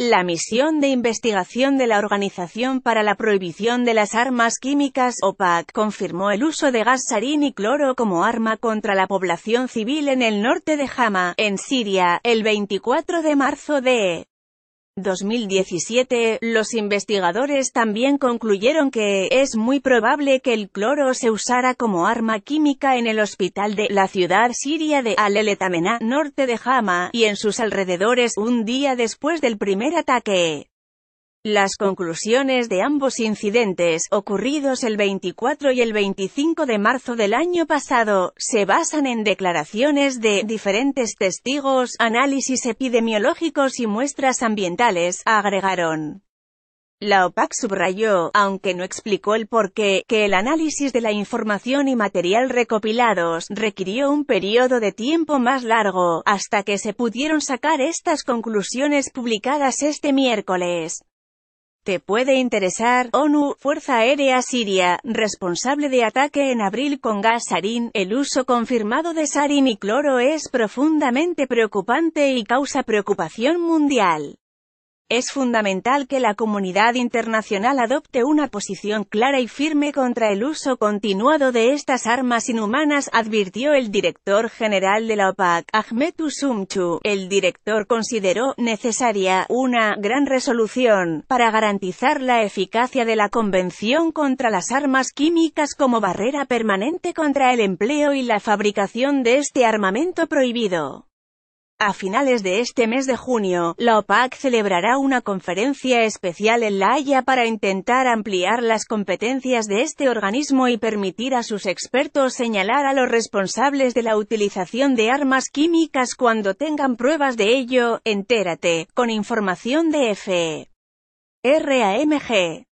La misión de investigación de la Organización para la Prohibición de las Armas Químicas, OPAC, confirmó el uso de gas sarín y cloro como arma contra la población civil en el norte de Hama, en Siria, el 24 de marzo de 2017, los investigadores también concluyeron que, es muy probable que el cloro se usara como arma química en el hospital de la ciudad siria de Al-El norte de Hama, y en sus alrededores, un día después del primer ataque. Las conclusiones de ambos incidentes, ocurridos el 24 y el 25 de marzo del año pasado, se basan en declaraciones de diferentes testigos, análisis epidemiológicos y muestras ambientales, agregaron. La OPAC subrayó, aunque no explicó el porqué, que el análisis de la información y material recopilados requirió un periodo de tiempo más largo, hasta que se pudieron sacar estas conclusiones publicadas este miércoles. Te puede interesar, ONU, Fuerza Aérea Siria, responsable de ataque en abril con gas sarin, el uso confirmado de sarin y cloro es profundamente preocupante y causa preocupación mundial. Es fundamental que la comunidad internacional adopte una posición clara y firme contra el uso continuado de estas armas inhumanas, advirtió el director general de la OPAC, Ahmed Usumchu. El director consideró necesaria una gran resolución para garantizar la eficacia de la Convención contra las Armas Químicas como barrera permanente contra el empleo y la fabricación de este armamento prohibido. A finales de este mes de junio, la OPAC celebrará una conferencia especial en La Haya para intentar ampliar las competencias de este organismo y permitir a sus expertos señalar a los responsables de la utilización de armas químicas cuando tengan pruebas de ello, entérate, con información de F. RAMG.